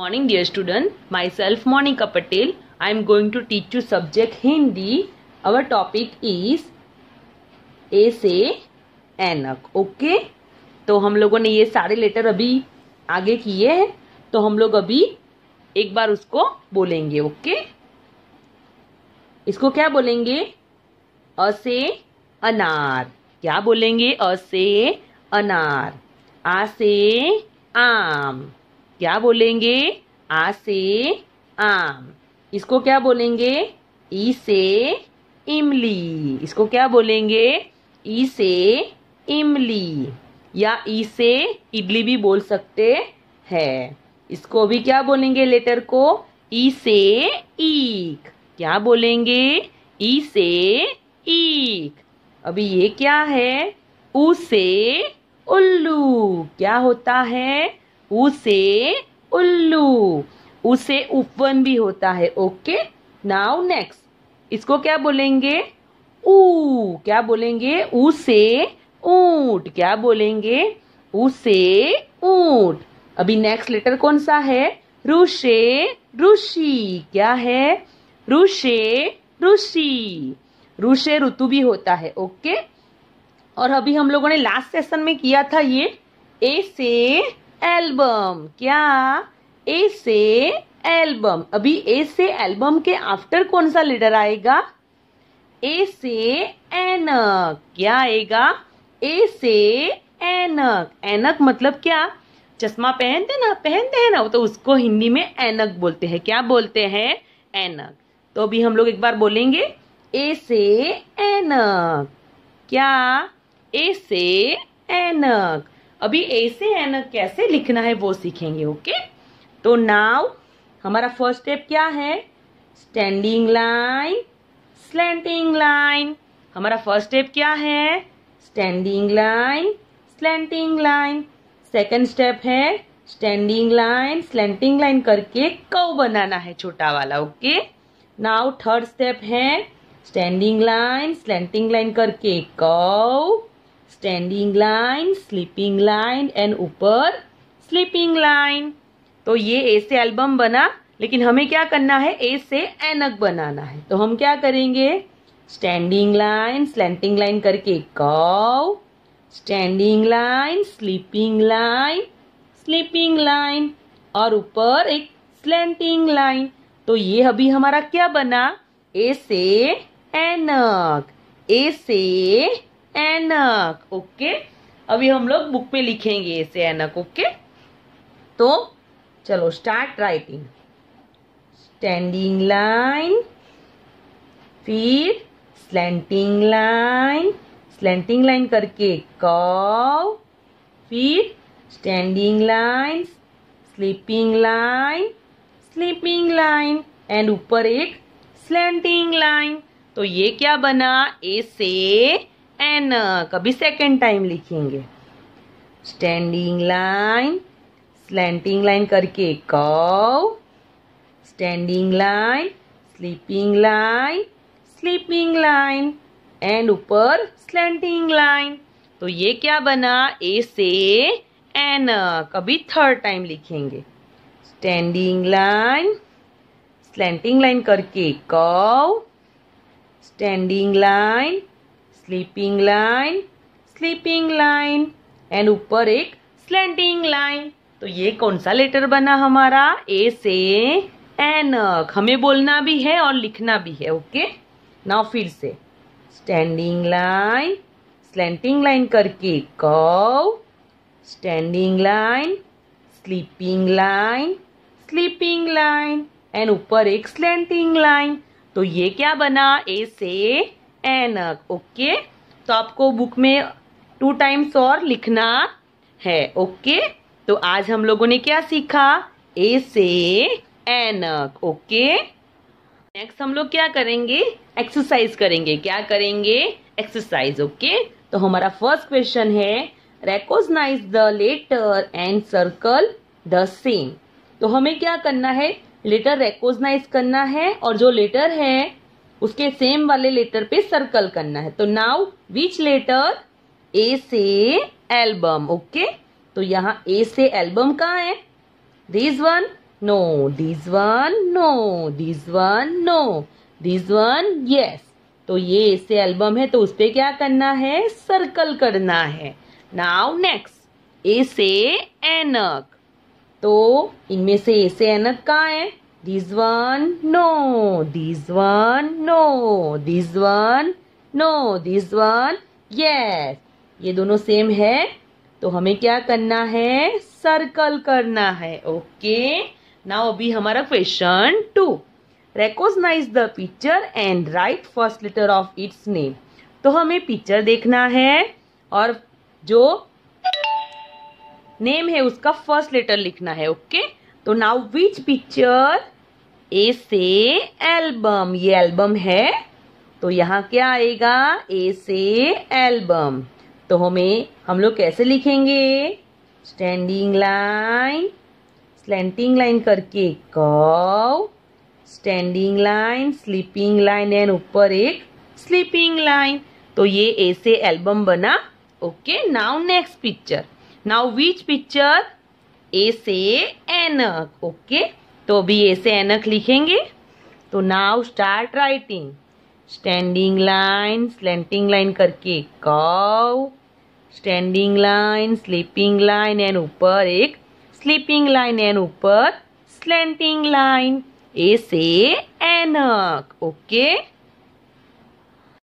morning dear student myself monica patel i am going to teach you subject hindi our topic is a से एनक okay तो हम लोगों ने ये सारे लेटर अभी आगे किए हैं तो हम लोग अभी एक बार उसको बोलेंगे ओके इसको क्या बोलेंगे अ से अनार क्या बोलेंगे अ से अनार आ से आम क्या बोलेंगे आ से आम इसको क्या बोलेंगे ई से इमली इसको क्या बोलेंगे ई से इमली या ई से इडली भी बोल सकते हैं इसको भी क्या बोलेंगे लेटर को ई से ईक क्या बोलेंगे ई से ईक अभी ये क्या है उ से उल्लू क्या होता है उसे उल्लू उसे उपवन भी होता है ओके नाउ नेक्स्ट इसको क्या बोलेंगे ऊ क्या बोलेंगे उसे ऊट क्या बोलेंगे उसे ऊट अभी नेक्स्ट लेटर कौन सा है ऋषे ऋषि क्या है ऋषे ऋषि ऋषे ऋतु भी होता है ओके और अभी हम लोगों ने लास्ट सेशन में किया था ये ए से एल्बम क्या ए से एल्बम अभी ए से एल्बम के आफ्टर कौन सा लेटर आएगा ए से एनक क्या आएगा ए से एनक एनक मतलब क्या चश्मा पहनते ना पहनते हैं ना तो उसको हिंदी में एनक बोलते हैं क्या बोलते हैं एनक तो अभी हम लोग एक बार बोलेंगे ए से एनक क्या ए से एनक अभी ऐसे है ना कैसे लिखना है वो सीखेंगे ओके तो नाव हमारा फर्स्ट स्टेप क्या है स्टैंडिंग लाइन स्लैंटिंग लाइन हमारा फर्स्ट स्टेप क्या है standing line slanting line second step है स्टैंडिंग लाइन स्लैंटिंग लाइन करके कव बनाना है छोटा वाला ओके नाउ थर्ड स्टेप है स्टैंडिंग लाइन स्लैंटिंग लाइन करके curve standing line sleeping line and ऊपर स्लीपिंग लाइन तो ये ए से एल्बम बना लेकिन हमें क्या करना है ए से एनक बनाना है तो हम क्या करेंगे स्टैंडिंग लाइन स्लैंटिंग लाइन करके curve standing line sleeping line sleeping line और ऊपर एक स्लैंटिंग लाइन तो ये अभी हमारा क्या बना ए से एनक ए से एनक ओके अभी हम लोग बुक में लिखेंगे इसे एनक ओके तो चलो स्टार्ट राइटिंग स्टैंडिंग लाइन फिर स्लैंटिंग लाइन स्लैंटिंग लाइन करके कव फिर standing line sleeping line sleeping line and ऊपर एक स्लैंटिंग लाइन तो ये क्या बना ए से एन uh, कभी सेकेंड टाइम लिखेंगे स्टैंडिंग लाइन स्लैंटिंग लाइन करके curve standing line sleeping line sleeping line and ऊपर स्लैंटिंग लाइन तो ये क्या बना ए से एन uh, कभी थर्ड टाइम लिखेंगे स्टैंडिंग लाइन स्लैंटिंग लाइन करके curve standing line sleeping line sleeping line and ऊपर एक स्लेंटिंग लाइन तो ये कौन सा लेटर बना हमारा ए से एन हमें बोलना भी है और लिखना भी है ओके नाउ फिर से स्टैंडिंग लाइन स्लेंटिंग लाइन करके curve standing line sleeping line sleeping line and ऊपर एक स्लेंटिंग लाइन तो ये क्या बना ए से एनक ओके तो आपको बुक में टू टाइम्स और लिखना है ओके तो आज हम लोगों ने क्या सीखा ए से एनक ओके नेक्स्ट हम लोग क्या करेंगे एक्सरसाइज करेंगे क्या करेंगे एक्सरसाइज ओके तो हमारा फर्स्ट क्वेश्चन है recognise the letter and circle the same तो हमें क्या करना है लेटर रेकोजनाइज करना है और जो लेटर है उसके सेम वाले लेटर पे सर्कल करना है तो नाउ विच लेटर ए से एल्बम ओके तो यहाँ ए से एल्बम कहा है this one no this one no this one no this one yes तो ये ए से एल्बम है तो उसपे क्या करना है सर्कल करना है नाउ नेक्स्ट ए से एनक तो इनमें से ए से एनक कहाँ है This one, no. This one, no. This one, no. This one, yes. ये दोनों सेम है तो हमें क्या करना है सर्कल करना है ओके नाउ अभी हमारा question two recognise the picture and write first letter of its name तो हमें पिक्चर देखना है और जो नेम है उसका फर्स्ट लेटर लिखना है ओके okay? तो नाउ विच पिक्चर ए से एल्बम ये एल्बम है तो यहाँ क्या आएगा ए से एल्बम तो हमें हम लोग कैसे लिखेंगे स्टैंडिंग लाइन स्लैंटिंग लाइन करके curve standing line sleeping line and ऊपर एक स्लीपिंग लाइन तो ये ए से एल्बम बना okay now next picture now which picture ए से एनक ओके तो अभी ए से एनक लिखेंगे तो now start writing standing line slanting line करके curve standing line sleeping line and ऊपर एक स्लीपिंग लाइन एंड ऊपर स्लेंटिंग लाइन ए से एनक ओके okay?